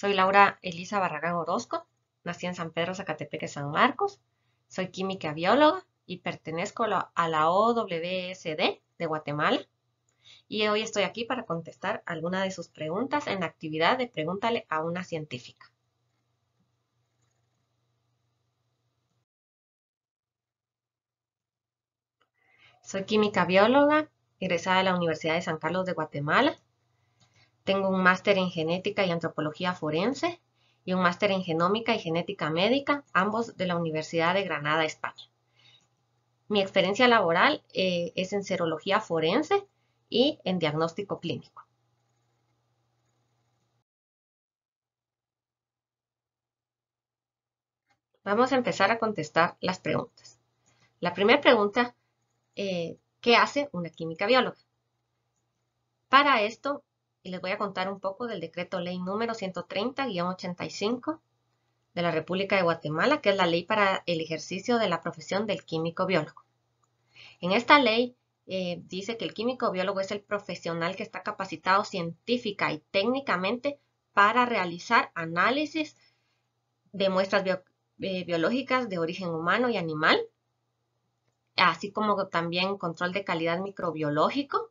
Soy Laura Elisa Barragán Orozco, nací en San Pedro, Zacatepec, San Marcos. Soy química bióloga y pertenezco a la OWSD de Guatemala. Y hoy estoy aquí para contestar alguna de sus preguntas en la actividad de Pregúntale a una científica. Soy química bióloga, egresada de la Universidad de San Carlos de Guatemala. Tengo un máster en genética y antropología forense y un máster en genómica y genética médica, ambos de la Universidad de Granada, España. Mi experiencia laboral eh, es en serología forense y en diagnóstico clínico. Vamos a empezar a contestar las preguntas. La primera pregunta, eh, ¿qué hace una química bióloga? Para esto les voy a contar un poco del decreto ley número 130-85 de la República de Guatemala, que es la ley para el ejercicio de la profesión del químico biólogo. En esta ley eh, dice que el químico biólogo es el profesional que está capacitado científica y técnicamente para realizar análisis de muestras eh, biológicas de origen humano y animal, así como también control de calidad microbiológico,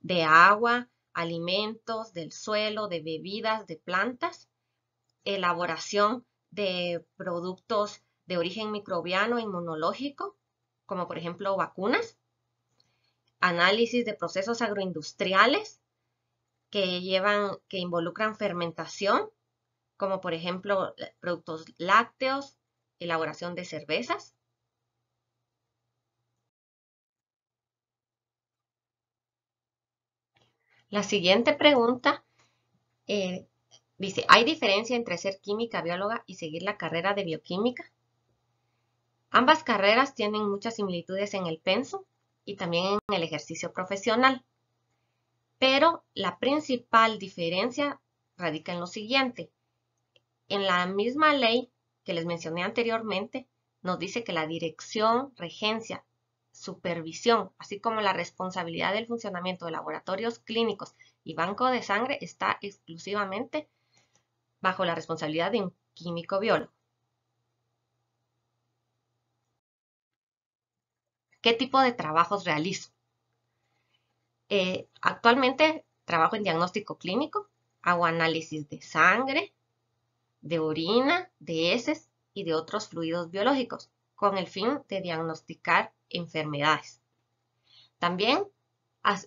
de agua, alimentos, del suelo, de bebidas, de plantas, elaboración de productos de origen microbiano inmunológico, como por ejemplo vacunas, análisis de procesos agroindustriales que llevan, que involucran fermentación, como por ejemplo eh, productos lácteos, elaboración de cervezas, La siguiente pregunta eh, dice, ¿hay diferencia entre ser química bióloga y seguir la carrera de bioquímica? Ambas carreras tienen muchas similitudes en el pensum y también en el ejercicio profesional. Pero la principal diferencia radica en lo siguiente. En la misma ley que les mencioné anteriormente, nos dice que la dirección, regencia supervisión, así como la responsabilidad del funcionamiento de laboratorios clínicos y banco de sangre está exclusivamente bajo la responsabilidad de un químico biólogo. ¿Qué tipo de trabajos realizo? Eh, actualmente trabajo en diagnóstico clínico, hago análisis de sangre, de orina, de heces y de otros fluidos biológicos con el fin de diagnosticar enfermedades. También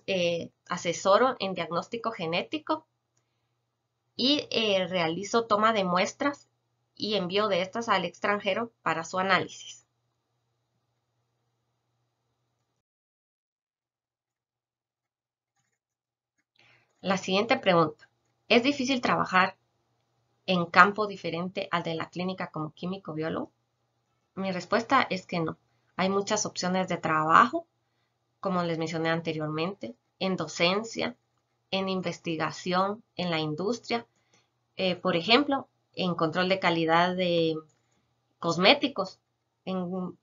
eh, asesoro en diagnóstico genético y eh, realizo toma de muestras y envío de estas al extranjero para su análisis. La siguiente pregunta. ¿Es difícil trabajar en campo diferente al de la clínica como químico biólogo? Mi respuesta es que no. Hay muchas opciones de trabajo, como les mencioné anteriormente, en docencia, en investigación, en la industria. Eh, por ejemplo, en control de calidad de cosméticos.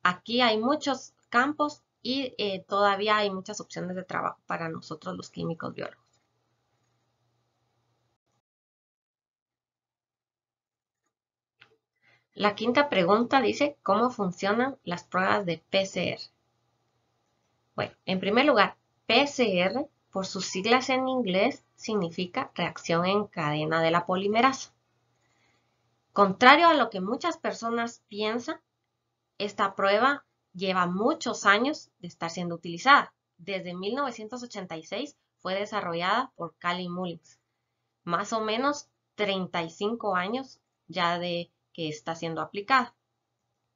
aquí hay muchos campos y eh, todavía hay muchas opciones de trabajo para nosotros los químicos biólogos. La quinta pregunta dice, ¿cómo funcionan las pruebas de PCR? Bueno, en primer lugar, PCR, por sus siglas en inglés, significa reacción en cadena de la polimerasa. Contrario a lo que muchas personas piensan, esta prueba lleva muchos años de estar siendo utilizada. Desde 1986 fue desarrollada por Cali Mullins. Más o menos 35 años ya de que está siendo aplicada.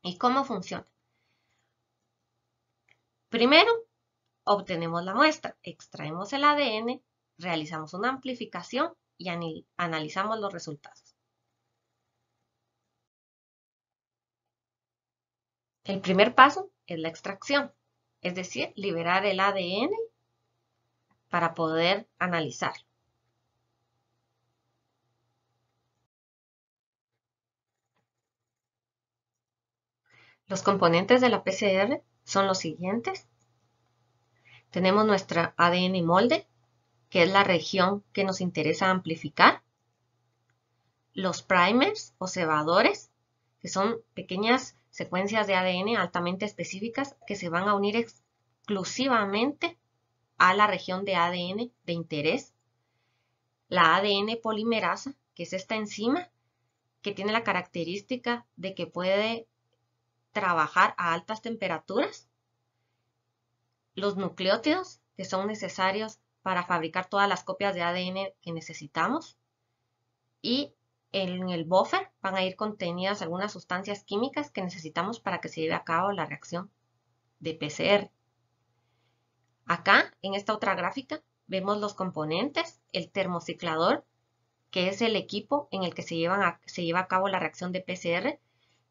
¿Y cómo funciona? Primero, obtenemos la muestra, extraemos el ADN, realizamos una amplificación y analizamos los resultados. El primer paso es la extracción, es decir, liberar el ADN para poder analizarlo. Los componentes de la PCR son los siguientes. Tenemos nuestra ADN molde, que es la región que nos interesa amplificar. Los primers o cebadores, que son pequeñas secuencias de ADN altamente específicas que se van a unir exclusivamente a la región de ADN de interés. La ADN polimerasa, que es esta enzima que tiene la característica de que puede trabajar a altas temperaturas. Los nucleótidos que son necesarios para fabricar todas las copias de ADN que necesitamos. Y en el buffer van a ir contenidas algunas sustancias químicas que necesitamos para que se lleve a cabo la reacción de PCR. Acá, en esta otra gráfica, vemos los componentes, el termociclador, que es el equipo en el que se, se lleva a cabo la reacción de PCR.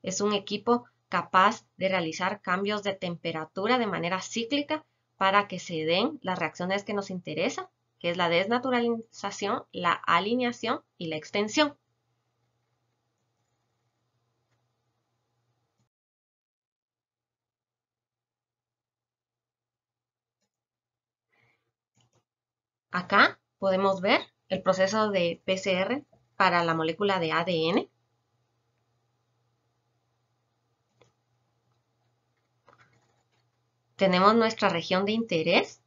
Es un equipo capaz de realizar cambios de temperatura de manera cíclica para que se den las reacciones que nos interesa, que es la desnaturalización, la alineación y la extensión. Acá podemos ver el proceso de PCR para la molécula de ADN tenemos nuestra región de interés,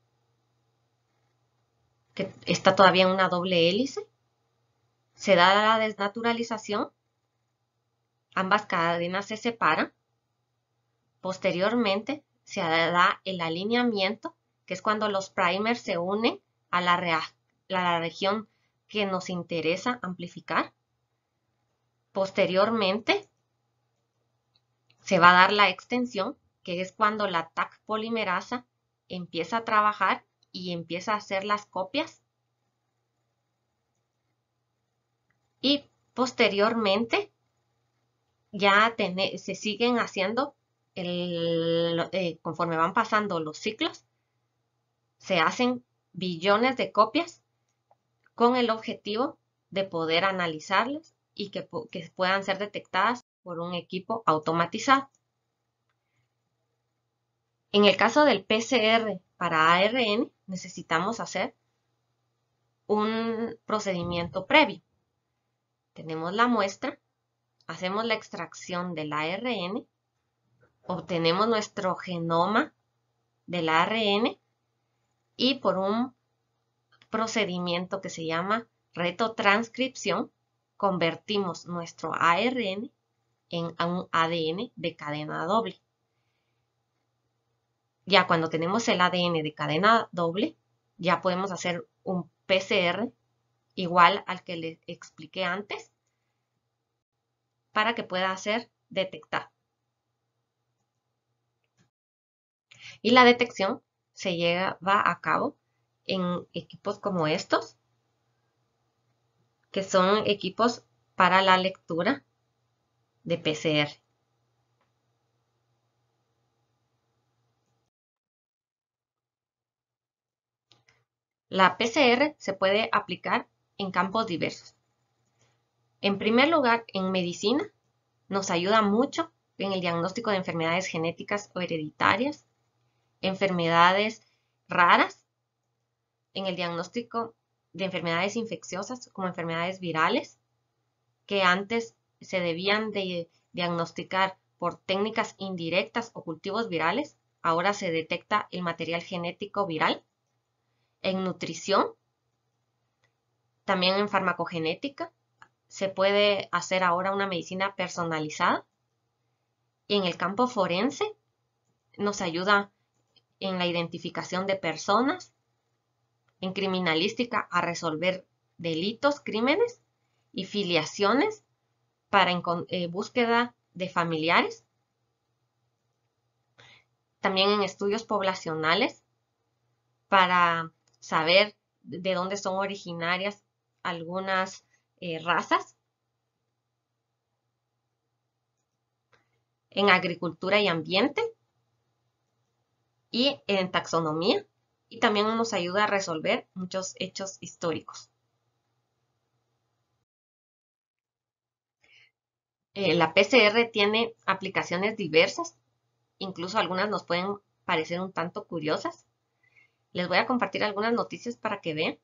que está todavía en una doble hélice, se da la desnaturalización, ambas cadenas se separan, posteriormente se da el alineamiento, que es cuando los primers se unen a la, la región que nos interesa amplificar. Posteriormente se va a dar la extensión, que es cuando la TAC polimerasa empieza a trabajar y empieza a hacer las copias. Y posteriormente ya se siguen haciendo, eh, conforme van pasando los ciclos, se hacen billones de copias con el objetivo de poder analizarlas y que puedan ser detectadas por un equipo automatizado. En el caso del PCR para ARN, necesitamos hacer un procedimiento previo. Tenemos la muestra, hacemos la extracción del ARN, obtenemos nuestro genoma del ARN y por un procedimiento que se llama retotranscripción, convertimos nuestro ARN en un ADN de cadena doble ya cuando tenemos el ADN de cadena doble, ya podemos hacer un PCR igual al que les expliqué antes para que pueda ser detectado. Y la detección se lleva a cabo en equipos como estos, que son equipos para la lectura de PCR. La PCR se puede aplicar en campos diversos. En primer lugar, en medicina, nos ayuda mucho en el diagnóstico de enfermedades genéticas o hereditarias, enfermedades raras, en el diagnóstico de enfermedades infecciosas como enfermedades virales, que antes se debían de diagnosticar por técnicas indirectas o cultivos virales, ahora se detecta el material genético viral en nutrición, también en farmacogenética, se puede hacer ahora una medicina personalizada y en el campo forense nos ayuda en la identificación de personas, en criminalística a resolver delitos, crímenes y filiaciones para eh, búsqueda de familiares. También en estudios poblacionales para saber de dónde son originarias algunas eh, razas. En agricultura y ambiente. Y en taxonomía. Y también nos ayuda a resolver muchos hechos históricos. Eh, la PCR tiene aplicaciones diversas. Incluso algunas nos pueden parecer un tanto curiosas les voy a compartir algunas noticias para que vean.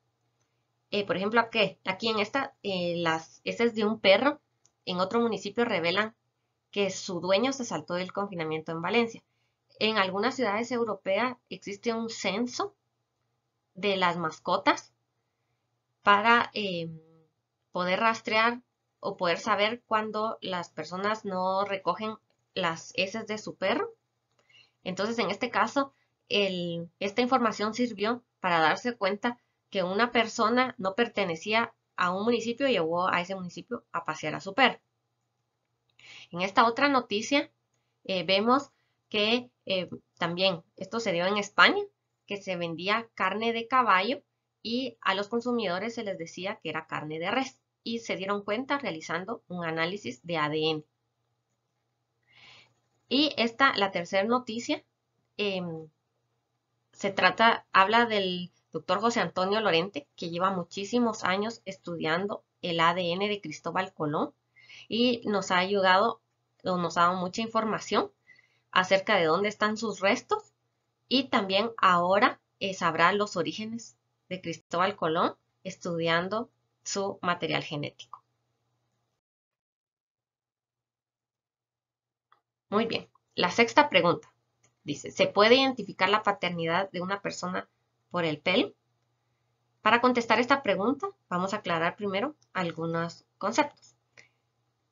Eh, por ejemplo, aquí, aquí en esta, eh, las heces de un perro en otro municipio revelan que su dueño se saltó del confinamiento en Valencia. En algunas ciudades europeas existe un censo de las mascotas para em, poder rastrear o poder saber cuándo las personas no recogen las heces de su perro. Entonces, en este caso, esta información sirvió para darse cuenta que una persona no pertenecía a un municipio y llevó a ese municipio a pasear a su perro. En esta otra noticia eh, vemos que eh, también esto se dio en España, que se vendía carne de caballo y a los consumidores se les decía que era carne de res y se dieron cuenta realizando un análisis de ADN. Y esta, la tercera noticia, em, se trata, habla del doctor José Antonio Lorente, que lleva muchísimos años estudiando el ADN de Cristóbal Colón y nos ha ayudado nos ha dado mucha información acerca de dónde están sus restos y también ahora eh, sabrá los orígenes de Cristóbal Colón estudiando su material genético. Muy bien, la sexta pregunta. Dice, ¿se puede identificar la paternidad de una persona por el pelo? Para contestar esta pregunta, vamos a aclarar primero algunos conceptos.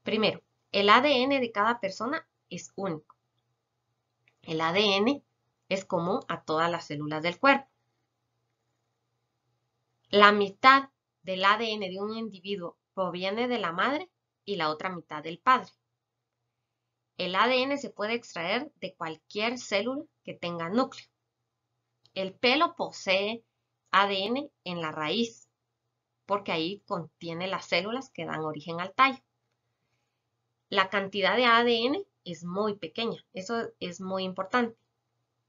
Primero, el ADN de cada persona es único. El ADN es común a todas las células del cuerpo. La mitad del ADN de un individuo proviene de la madre y la otra mitad del padre. El ADN se puede extraer de cualquier célula que tenga núcleo. El pelo posee ADN en la raíz, porque ahí contiene las células que dan origen al tallo. La cantidad de ADN es muy pequeña, eso es muy importante.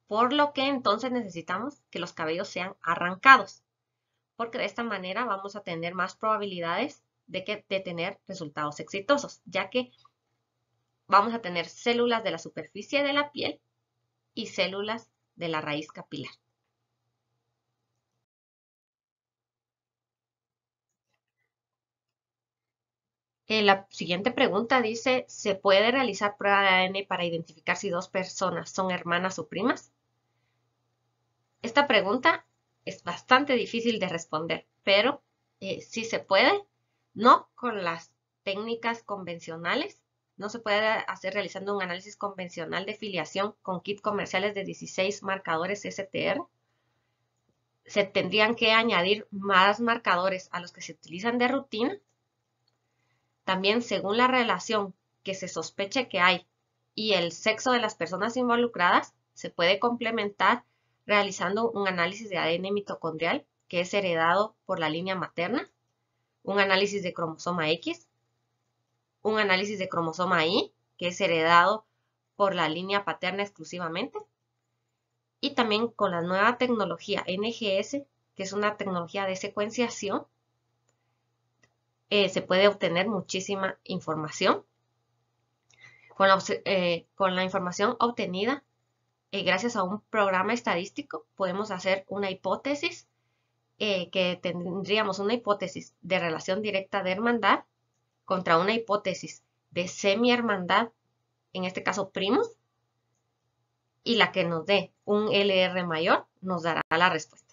Por lo que entonces necesitamos que los cabellos sean arrancados, porque de esta manera vamos a tener más probabilidades de, que, de tener resultados exitosos, ya que vamos a tener células de la superficie de la piel y células de la raíz capilar. Eh, la siguiente pregunta dice, ¿se puede realizar prueba de ADN para identificar si dos personas son hermanas o primas? Esta pregunta es bastante difícil de responder, pero eh, sí se puede, no con las técnicas convencionales, no se puede hacer realizando un análisis convencional de filiación con kits comerciales de 16 marcadores STR. Se tendrían que añadir más marcadores a los que se utilizan de rutina. También, según la relación que se sospeche que hay y el sexo de las personas involucradas, se puede complementar realizando un análisis de ADN mitocondrial que es heredado por la línea materna, un análisis de cromosoma X, un análisis de cromosoma I, que es heredado por la línea paterna exclusivamente. Y también con la nueva tecnología NGS, que es una tecnología de secuenciación, eh, se puede obtener muchísima información. Con la, eh, información obtenida, eh, gracias a un programa estadístico, podemos hacer una hipótesis, que tendríamos una hipótesis de relación directa de hermandad contra una hipótesis de semi-hermandad, en este caso primos, y la que nos dé un LR mayor nos dará la respuesta.